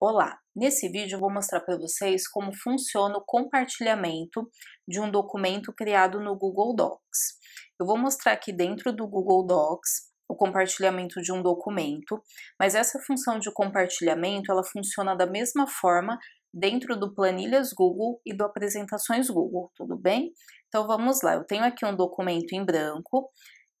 Olá! Nesse vídeo vou mostrar para vocês como funciona o compartilhamento de um documento criado no Google Docs. Eu vou mostrar aqui dentro do Google Docs o compartilhamento de um documento, mas essa função de compartilhamento ela funciona da mesma forma dentro do Planilhas Google e do Apresentações Google, tudo bem? Então vamos lá, eu tenho aqui um documento em branco,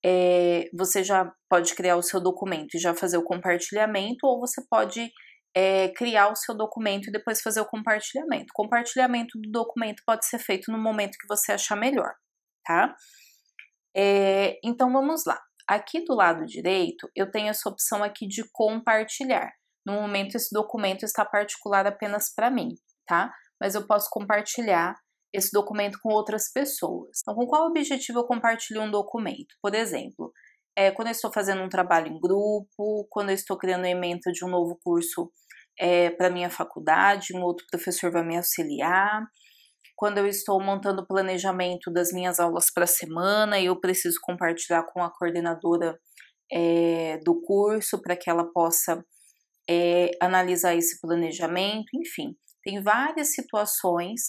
é, você já pode criar o seu documento e já fazer o compartilhamento, ou você pode é, criar o seu documento e depois fazer o compartilhamento. compartilhamento do documento pode ser feito no momento que você achar melhor, tá? É, então vamos lá. Aqui do lado direito, eu tenho essa opção aqui de compartilhar. No momento, esse documento está particular apenas para mim, tá? Mas eu posso compartilhar esse documento com outras pessoas. Então, com qual objetivo eu compartilho um documento? Por exemplo, é, quando eu estou fazendo um trabalho em grupo, quando eu estou criando a ementa de um novo curso é, para minha faculdade, um outro professor vai me auxiliar, quando eu estou montando o planejamento das minhas aulas para a semana e eu preciso compartilhar com a coordenadora é, do curso para que ela possa é, analisar esse planejamento, enfim, tem várias situações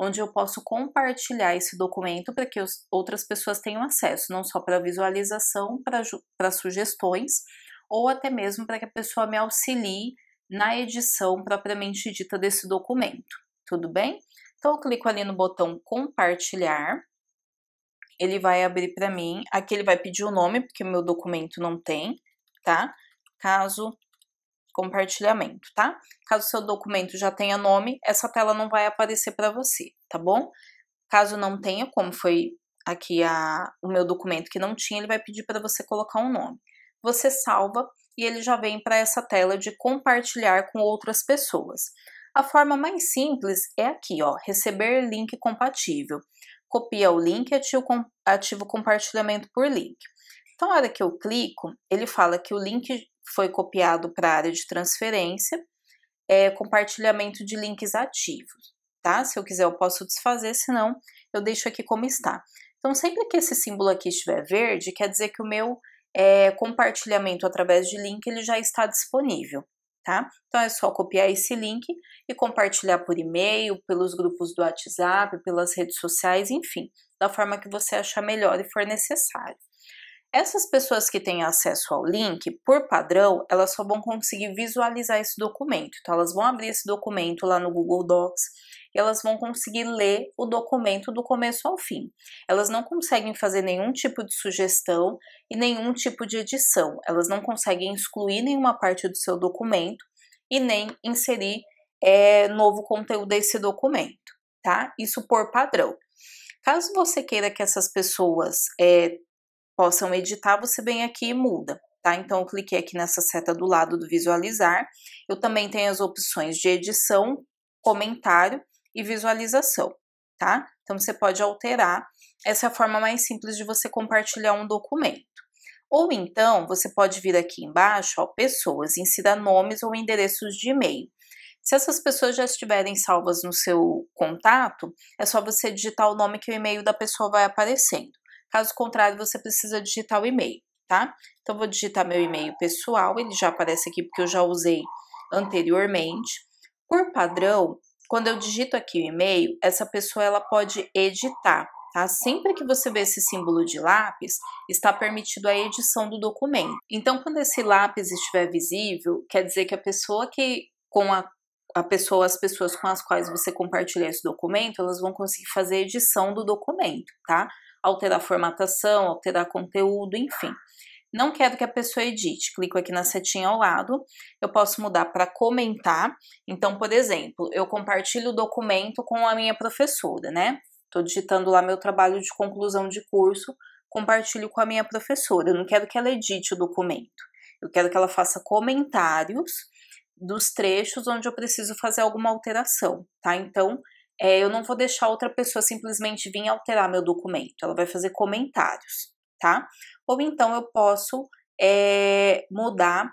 onde eu posso compartilhar esse documento para que os, outras pessoas tenham acesso, não só para visualização, para sugestões, ou até mesmo para que a pessoa me auxilie na edição propriamente dita desse documento, tudo bem? Então, eu clico ali no botão compartilhar, ele vai abrir para mim, aqui ele vai pedir o nome, porque meu documento não tem, tá? Caso compartilhamento, tá? Caso seu documento já tenha nome, essa tela não vai aparecer para você, tá bom? Caso não tenha, como foi aqui a, o meu documento que não tinha, ele vai pedir para você colocar um nome. Você salva e ele já vem para essa tela de compartilhar com outras pessoas. A forma mais simples é aqui, ó, receber link compatível. Copia o link e ativa, ativa o compartilhamento por link. Então, na hora que eu clico, ele fala que o link foi copiado para a área de transferência, é, compartilhamento de links ativos, tá? Se eu quiser, eu posso desfazer, senão eu deixo aqui como está. Então, sempre que esse símbolo aqui estiver verde, quer dizer que o meu é, compartilhamento através de link ele já está disponível, tá? Então, é só copiar esse link e compartilhar por e-mail, pelos grupos do WhatsApp, pelas redes sociais, enfim, da forma que você achar melhor e for necessário. Essas pessoas que têm acesso ao link, por padrão, elas só vão conseguir visualizar esse documento. Então, elas vão abrir esse documento lá no Google Docs e elas vão conseguir ler o documento do começo ao fim. Elas não conseguem fazer nenhum tipo de sugestão e nenhum tipo de edição. Elas não conseguem excluir nenhuma parte do seu documento e nem inserir é, novo conteúdo desse documento, tá? Isso por padrão. Caso você queira que essas pessoas é, possam editar, você vem aqui e muda, tá? Então, eu cliquei aqui nessa seta do lado do visualizar. Eu também tenho as opções de edição, comentário e visualização, tá? Então, você pode alterar. Essa é a forma mais simples de você compartilhar um documento. Ou então, você pode vir aqui embaixo, ó, pessoas, insira nomes ou endereços de e-mail. Se essas pessoas já estiverem salvas no seu contato, é só você digitar o nome que o e-mail da pessoa vai aparecendo. Caso contrário, você precisa digitar o e-mail, tá? Então, vou digitar meu e-mail pessoal, ele já aparece aqui porque eu já usei anteriormente. Por padrão, quando eu digito aqui o e-mail, essa pessoa ela pode editar, tá? Sempre que você vê esse símbolo de lápis, está permitido a edição do documento. Então, quando esse lápis estiver visível, quer dizer que a pessoa que com a a pessoa, as pessoas com as quais você compartilha esse documento, elas vão conseguir fazer a edição do documento, tá? alterar formatação, alterar conteúdo, enfim. Não quero que a pessoa edite, clico aqui na setinha ao lado, eu posso mudar para comentar. Então, por exemplo, eu compartilho o documento com a minha professora, né? Estou digitando lá meu trabalho de conclusão de curso, compartilho com a minha professora. Eu não quero que ela edite o documento, eu quero que ela faça comentários dos trechos onde eu preciso fazer alguma alteração, tá? Então, é, eu não vou deixar outra pessoa simplesmente vir alterar meu documento, ela vai fazer comentários, tá? Ou então eu posso é, mudar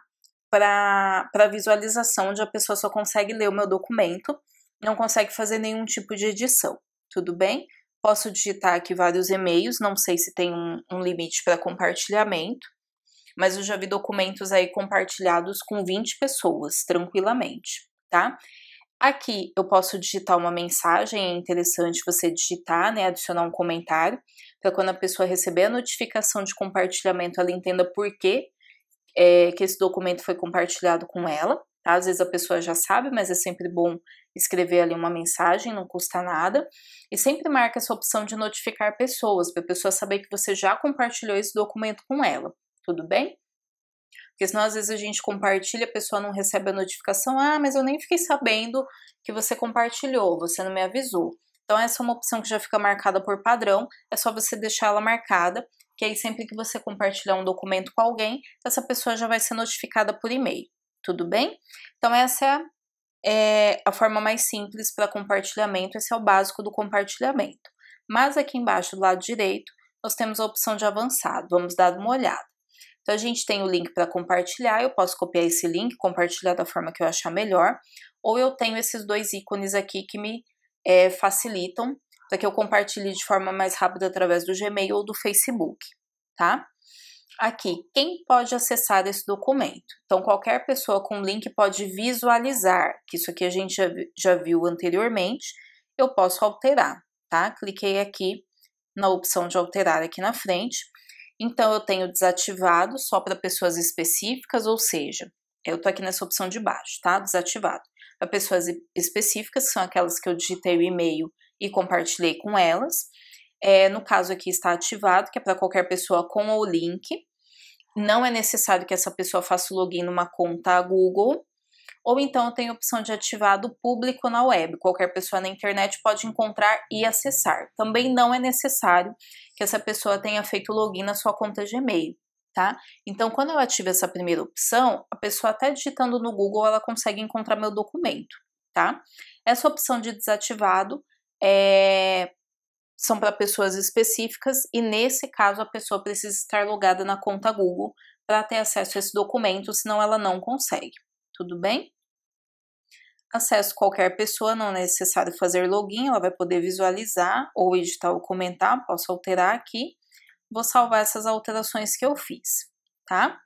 para visualização, onde a pessoa só consegue ler o meu documento, não consegue fazer nenhum tipo de edição, tudo bem? Posso digitar aqui vários e-mails, não sei se tem um, um limite para compartilhamento, mas eu já vi documentos aí compartilhados com 20 pessoas tranquilamente, tá? Aqui eu posso digitar uma mensagem, é interessante você digitar, né, adicionar um comentário, para quando a pessoa receber a notificação de compartilhamento, ela entenda por que, eh, é, que esse documento foi compartilhado com ela. Tá? Às vezes a pessoa já sabe, mas é sempre bom escrever ali uma mensagem, não custa nada. E sempre marca essa opção de notificar pessoas, para a pessoa saber que você já compartilhou esse documento com ela. Tudo bem? Porque senão às vezes a gente compartilha, a pessoa não recebe a notificação, ah, mas eu nem fiquei sabendo que você compartilhou, você não me avisou. Então essa é uma opção que já fica marcada por padrão, é só você deixar ela marcada, que aí sempre que você compartilhar um documento com alguém, essa pessoa já vai ser notificada por e-mail, tudo bem? Então essa é é a forma mais simples para compartilhamento, esse é o básico do compartilhamento. Mas aqui embaixo do lado direito, nós temos a opção de avançado, vamos dar uma olhada. Então a gente tem o link para compartilhar, eu posso copiar esse link, compartilhar da forma que eu achar melhor, ou eu tenho esses dois ícones aqui que me é, facilitam para que eu compartilhe de forma mais rápida através do Gmail ou do Facebook, tá? Aqui, quem pode acessar esse documento? Então, qualquer pessoa com link pode visualizar, que isso aqui a gente já, já viu anteriormente, eu posso alterar, tá? Cliquei aqui na opção de alterar aqui na frente. Então, eu tenho desativado só para pessoas específicas, ou seja, eu estou aqui nessa opção de baixo, tá? Desativado. Para pessoas específicas, que são aquelas que eu digitei o e-mail e compartilhei com elas. É, no caso aqui está ativado, que é para qualquer pessoa com o link. Não é necessário que essa pessoa faça o login numa conta Google. Ou então tem a opção de ativado público na web. Qualquer pessoa na internet pode encontrar e acessar. Também não é necessário que essa pessoa tenha feito login na sua conta Gmail, tá? Então, quando eu ativo essa primeira opção, a pessoa até digitando no Google, ela consegue encontrar meu documento, tá? Essa opção de desativado é, são para pessoas específicas e nesse caso a pessoa precisa estar logada na conta Google para ter acesso a esse documento, senão ela não consegue. Tudo bem? Acesso qualquer pessoa, não é necessário fazer login, ela vai poder visualizar ou editar ou comentar, posso alterar aqui. Vou salvar essas alterações que eu fiz, tá?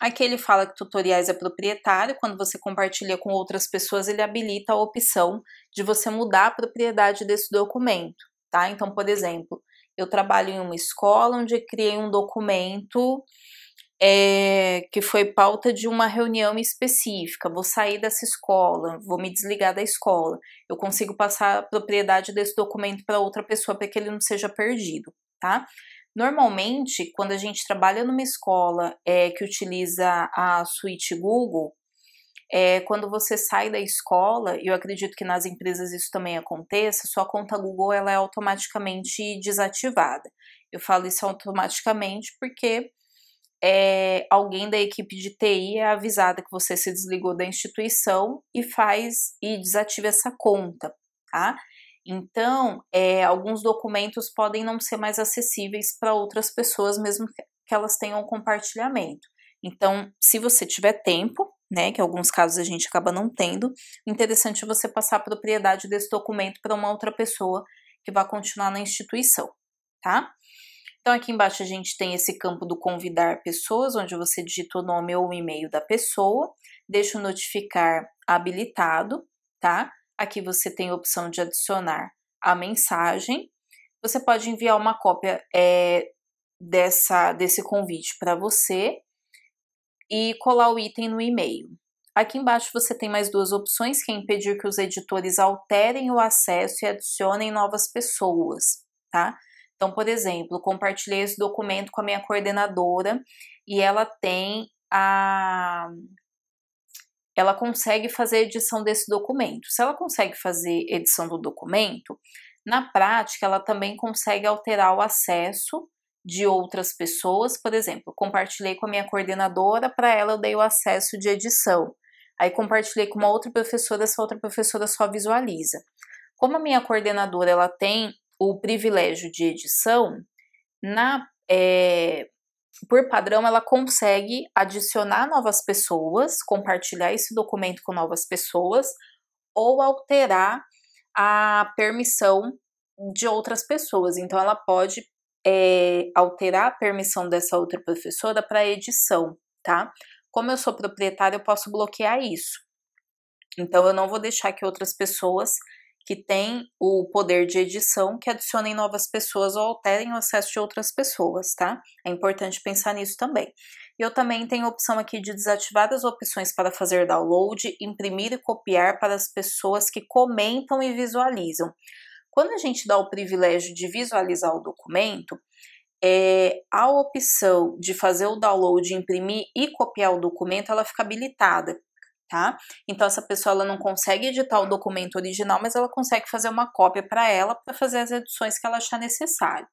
Aqui ele fala que tutoriais é proprietário, quando você compartilha com outras pessoas, ele habilita a opção de você mudar a propriedade desse documento, tá? Então, por exemplo, eu trabalho em uma escola onde criei um documento é, que foi pauta de uma reunião específica. Vou sair dessa escola, vou me desligar da escola. Eu consigo passar a propriedade desse documento para outra pessoa para que ele não seja perdido, tá? Normalmente, quando a gente trabalha numa escola é, que utiliza a suíte Google, é, quando você sai da escola, eu acredito que nas empresas isso também aconteça, sua conta Google ela é automaticamente desativada. Eu falo isso automaticamente porque é, alguém da equipe de TI é avisada que você se desligou da instituição e faz e desativa essa conta, tá? Então, é, alguns documentos podem não ser mais acessíveis para outras pessoas, mesmo que elas tenham compartilhamento. Então, se você tiver tempo, né, que em alguns casos a gente acaba não tendo, interessante você passar a propriedade desse documento para uma outra pessoa que vai continuar na instituição, tá? Então, aqui embaixo a gente tem esse campo do convidar pessoas, onde você digita o nome ou o e-mail da pessoa, deixa o notificar habilitado, tá? Aqui você tem a opção de adicionar a mensagem. Você pode enviar uma cópia é, dessa, desse convite para você e colar o item no e-mail. Aqui embaixo você tem mais duas opções, que é impedir que os editores alterem o acesso e adicionem novas pessoas, tá? Então, por exemplo, compartilhei esse documento com a minha coordenadora e ela tem a. Ela consegue fazer a edição desse documento. Se ela consegue fazer edição do documento, na prática ela também consegue alterar o acesso de outras pessoas. Por exemplo, compartilhei com a minha coordenadora, para ela eu dei o acesso de edição. Aí compartilhei com uma outra professora, essa outra professora só visualiza. Como a minha coordenadora ela tem o privilégio de edição, na, é, por padrão, ela consegue adicionar novas pessoas, compartilhar esse documento com novas pessoas ou alterar a permissão de outras pessoas. Então, ela pode é, alterar a permissão dessa outra professora para edição, tá? Como eu sou proprietária, eu posso bloquear isso. Então, eu não vou deixar que outras pessoas que tem o poder de edição, que adicionem novas pessoas ou alterem o acesso de outras pessoas, tá? É importante pensar nisso também. eu também tenho a opção aqui de desativar as opções para fazer download, imprimir e copiar para as pessoas que comentam e visualizam. Quando a gente dá o privilégio de visualizar o documento, é, a opção de fazer o download, imprimir e copiar o documento, ela fica habilitada tá? Então essa pessoa ela não consegue editar o documento original, mas ela consegue fazer uma cópia para ela para fazer as edições que ela achar necessário.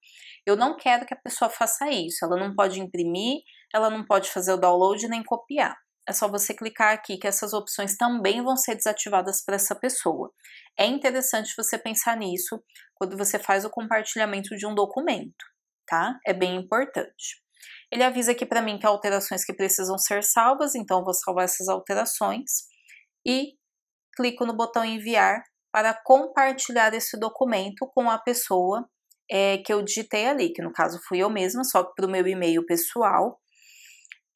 Eu não quero que a pessoa faça isso. Ela não pode imprimir, ela não pode fazer o download nem copiar. É só você clicar aqui que essas opções também vão ser desativadas para essa pessoa. É interessante você pensar nisso quando você faz o compartilhamento de um documento, tá? É bem importante. Ele avisa aqui para mim que há alterações que precisam ser salvas, então eu vou salvar essas alterações e clico no botão enviar para compartilhar esse documento com a pessoa é, que eu digitei ali, que no caso fui eu mesma, só para o meu e-mail pessoal.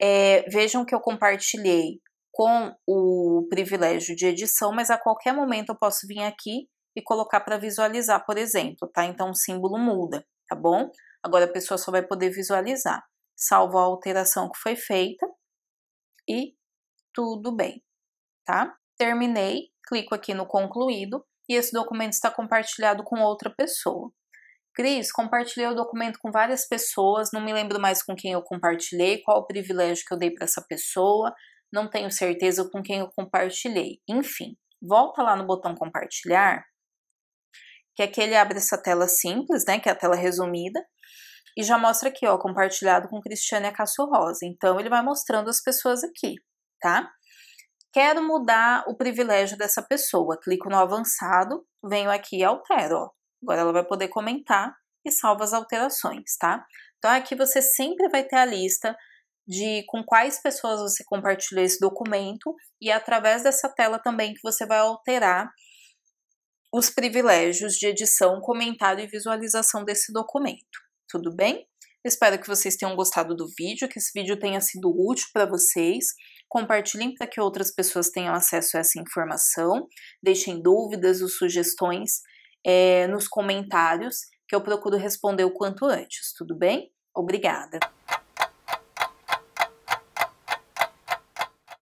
É, vejam que eu compartilhei com o privilégio de edição, mas a qualquer momento eu posso vir aqui e colocar para visualizar, por exemplo, tá? Então o símbolo muda, tá bom? Agora a pessoa só vai poder visualizar salvo a alteração que foi feita, e tudo bem, tá? Terminei, clico aqui no concluído e esse documento está compartilhado com outra pessoa. Cris, compartilhei o documento com várias pessoas, não me lembro mais com quem eu compartilhei, qual o privilégio que eu dei para essa pessoa, não tenho certeza com quem eu compartilhei. Enfim, volta lá no botão compartilhar, que aqui ele abre essa tela simples, né, que é a tela resumida, e já mostra aqui, ó, compartilhado com Cristiane Acasso Rosa. Então, ele vai mostrando as pessoas aqui, tá? Quero mudar o privilégio dessa pessoa. Clico no avançado, venho aqui e altero, ó. Agora ela vai poder comentar e salva as alterações, tá? Então, aqui você sempre vai ter a lista de com quais pessoas você compartilhou esse documento e é através dessa tela também que você vai alterar os privilégios de edição, comentário e visualização desse documento tudo bem? Espero que vocês tenham gostado do vídeo, que esse vídeo tenha sido útil para vocês. Compartilhem para que outras pessoas tenham acesso a essa informação. Deixem dúvidas ou sugestões é, nos comentários, que eu procuro responder o quanto antes, tudo bem? Obrigada!